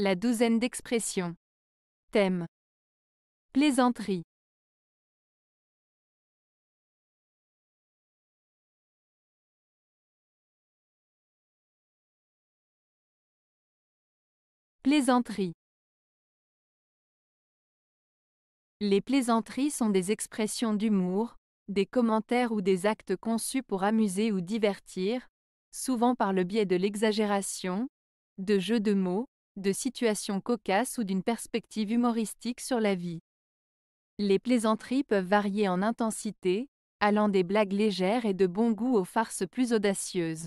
La douzaine d'expressions. Thème. Plaisanterie. Plaisanterie. Les plaisanteries sont des expressions d'humour, des commentaires ou des actes conçus pour amuser ou divertir, souvent par le biais de l'exagération, de jeux de mots, de situations cocasses ou d'une perspective humoristique sur la vie. Les plaisanteries peuvent varier en intensité, allant des blagues légères et de bon goût aux farces plus audacieuses.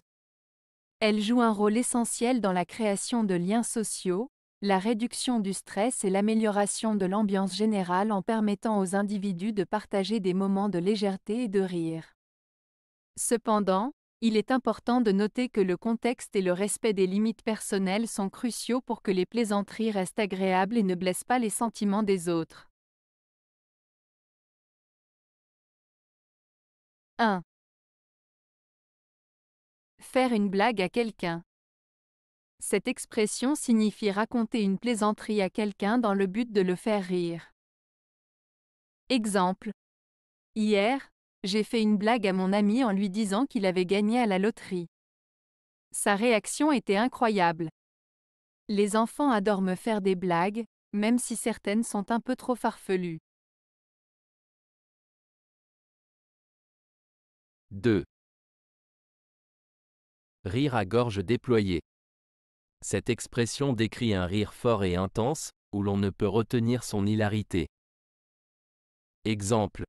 Elles jouent un rôle essentiel dans la création de liens sociaux, la réduction du stress et l'amélioration de l'ambiance générale en permettant aux individus de partager des moments de légèreté et de rire. Cependant, il est important de noter que le contexte et le respect des limites personnelles sont cruciaux pour que les plaisanteries restent agréables et ne blessent pas les sentiments des autres. 1. Faire une blague à quelqu'un. Cette expression signifie raconter une plaisanterie à quelqu'un dans le but de le faire rire. Exemple. Hier, j'ai fait une blague à mon ami en lui disant qu'il avait gagné à la loterie. Sa réaction était incroyable. Les enfants adorent me faire des blagues, même si certaines sont un peu trop farfelues. 2. Rire à gorge déployée. Cette expression décrit un rire fort et intense, où l'on ne peut retenir son hilarité. Exemple.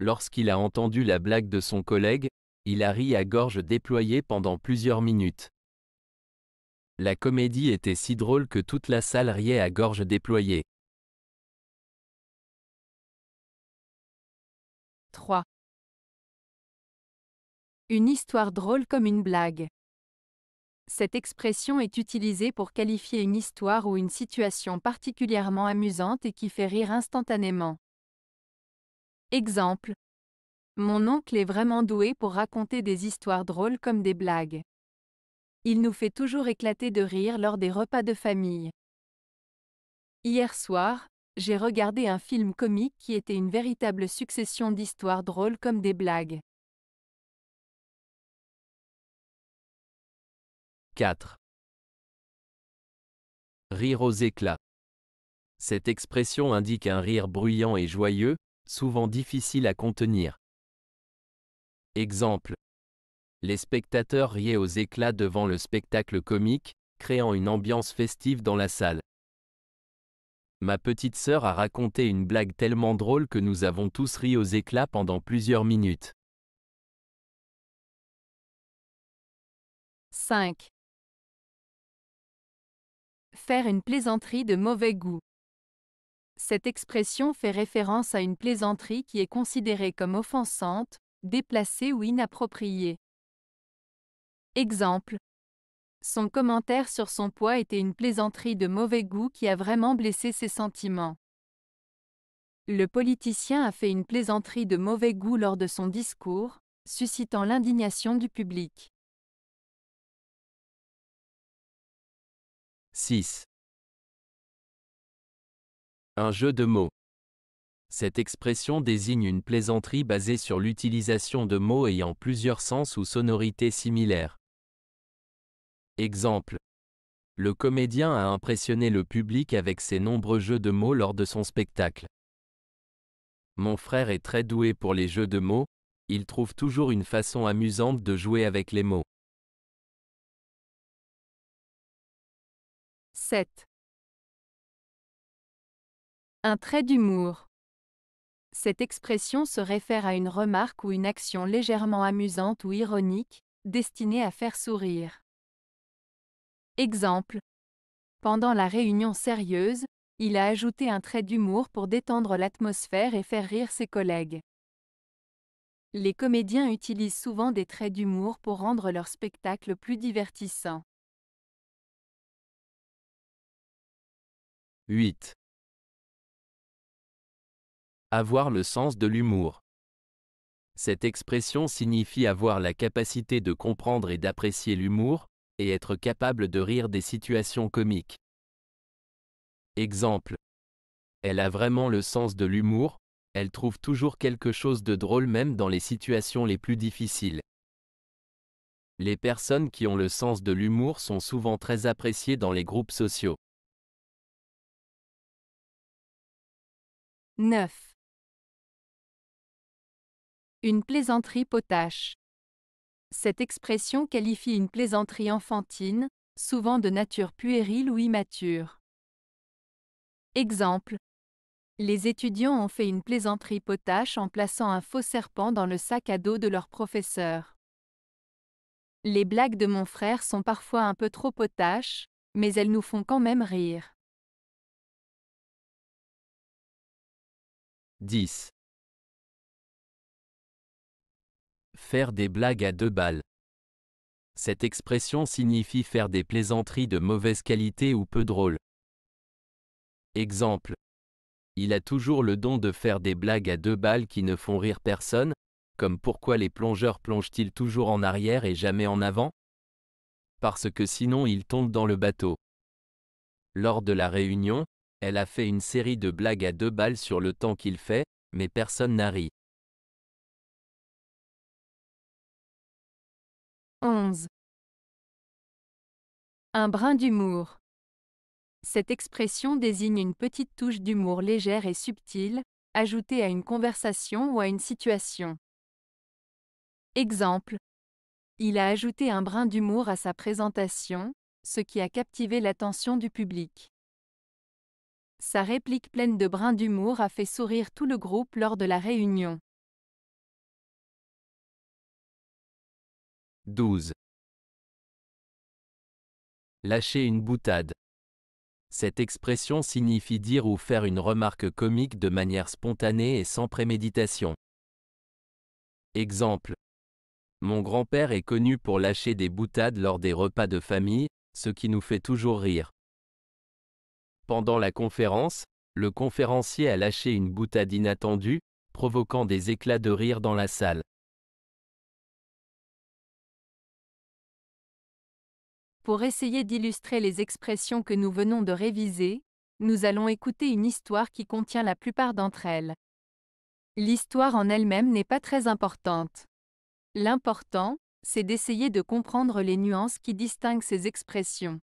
Lorsqu'il a entendu la blague de son collègue, il a ri à gorge déployée pendant plusieurs minutes. La comédie était si drôle que toute la salle riait à gorge déployée. 3. Une histoire drôle comme une blague. Cette expression est utilisée pour qualifier une histoire ou une situation particulièrement amusante et qui fait rire instantanément. Exemple. Mon oncle est vraiment doué pour raconter des histoires drôles comme des blagues. Il nous fait toujours éclater de rire lors des repas de famille. Hier soir, j'ai regardé un film comique qui était une véritable succession d'histoires drôles comme des blagues. 4. Rire aux éclats. Cette expression indique un rire bruyant et joyeux, souvent difficile à contenir. Exemple. Les spectateurs riaient aux éclats devant le spectacle comique, créant une ambiance festive dans la salle. Ma petite sœur a raconté une blague tellement drôle que nous avons tous ri aux éclats pendant plusieurs minutes. 5. Faire une plaisanterie de mauvais goût. Cette expression fait référence à une plaisanterie qui est considérée comme offensante, déplacée ou inappropriée. Exemple. Son commentaire sur son poids était une plaisanterie de mauvais goût qui a vraiment blessé ses sentiments. Le politicien a fait une plaisanterie de mauvais goût lors de son discours, suscitant l'indignation du public. 6. Un jeu de mots. Cette expression désigne une plaisanterie basée sur l'utilisation de mots ayant plusieurs sens ou sonorités similaires. Exemple. Le comédien a impressionné le public avec ses nombreux jeux de mots lors de son spectacle. Mon frère est très doué pour les jeux de mots, il trouve toujours une façon amusante de jouer avec les mots. 7. Un trait d'humour. Cette expression se réfère à une remarque ou une action légèrement amusante ou ironique, destinée à faire sourire. Exemple. Pendant la réunion sérieuse, il a ajouté un trait d'humour pour détendre l'atmosphère et faire rire ses collègues. Les comédiens utilisent souvent des traits d'humour pour rendre leur spectacle plus divertissant. 8. Avoir le sens de l'humour. Cette expression signifie avoir la capacité de comprendre et d'apprécier l'humour, et être capable de rire des situations comiques. Exemple. Elle a vraiment le sens de l'humour, elle trouve toujours quelque chose de drôle même dans les situations les plus difficiles. Les personnes qui ont le sens de l'humour sont souvent très appréciées dans les groupes sociaux. 9. Une plaisanterie potache. Cette expression qualifie une plaisanterie enfantine, souvent de nature puérile ou immature. Exemple. Les étudiants ont fait une plaisanterie potache en plaçant un faux serpent dans le sac à dos de leur professeur. Les blagues de mon frère sont parfois un peu trop potaches, mais elles nous font quand même rire. 10. faire des blagues à deux balles. Cette expression signifie faire des plaisanteries de mauvaise qualité ou peu drôles. Exemple. Il a toujours le don de faire des blagues à deux balles qui ne font rire personne, comme pourquoi les plongeurs plongent-ils toujours en arrière et jamais en avant Parce que sinon ils tombent dans le bateau. Lors de la réunion, elle a fait une série de blagues à deux balles sur le temps qu'il fait, mais personne n'a ri. 11. Un brin d'humour. Cette expression désigne une petite touche d'humour légère et subtile, ajoutée à une conversation ou à une situation. Exemple. Il a ajouté un brin d'humour à sa présentation, ce qui a captivé l'attention du public. Sa réplique pleine de brins d'humour a fait sourire tout le groupe lors de la réunion. 12. Lâcher une boutade. Cette expression signifie dire ou faire une remarque comique de manière spontanée et sans préméditation. Exemple. Mon grand-père est connu pour lâcher des boutades lors des repas de famille, ce qui nous fait toujours rire. Pendant la conférence, le conférencier a lâché une boutade inattendue, provoquant des éclats de rire dans la salle. Pour essayer d'illustrer les expressions que nous venons de réviser, nous allons écouter une histoire qui contient la plupart d'entre elles. L'histoire en elle-même n'est pas très importante. L'important, c'est d'essayer de comprendre les nuances qui distinguent ces expressions.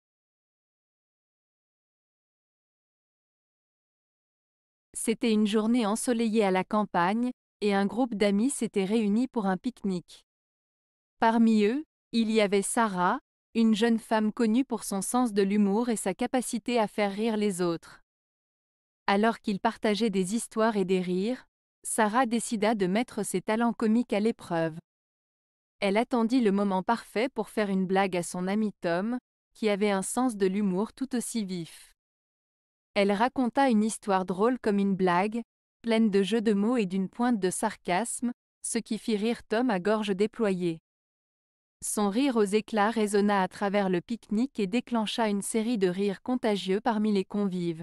C'était une journée ensoleillée à la campagne, et un groupe d'amis s'était réuni pour un pique-nique. Parmi eux, il y avait Sarah, une jeune femme connue pour son sens de l'humour et sa capacité à faire rire les autres. Alors qu'ils partageaient des histoires et des rires, Sarah décida de mettre ses talents comiques à l'épreuve. Elle attendit le moment parfait pour faire une blague à son ami Tom, qui avait un sens de l'humour tout aussi vif. Elle raconta une histoire drôle comme une blague, pleine de jeux de mots et d'une pointe de sarcasme, ce qui fit rire Tom à gorge déployée. Son rire aux éclats résonna à travers le pique-nique et déclencha une série de rires contagieux parmi les convives.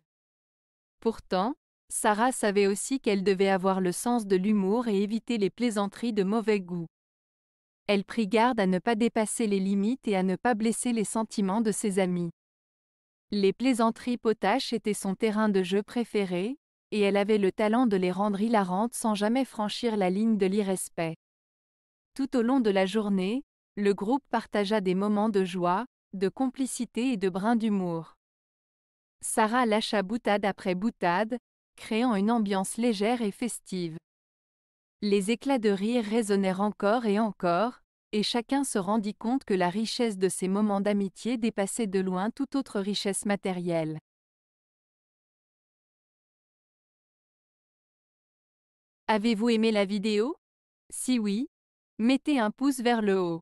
Pourtant, Sarah savait aussi qu'elle devait avoir le sens de l'humour et éviter les plaisanteries de mauvais goût. Elle prit garde à ne pas dépasser les limites et à ne pas blesser les sentiments de ses amis. Les plaisanteries potaches étaient son terrain de jeu préféré, et elle avait le talent de les rendre hilarantes sans jamais franchir la ligne de l'irrespect. Tout au long de la journée, le groupe partagea des moments de joie, de complicité et de brin d'humour. Sarah lâcha boutade après boutade, créant une ambiance légère et festive. Les éclats de rire résonnèrent encore et encore, et chacun se rendit compte que la richesse de ces moments d'amitié dépassait de loin toute autre richesse matérielle. Avez-vous aimé la vidéo Si oui, mettez un pouce vers le haut.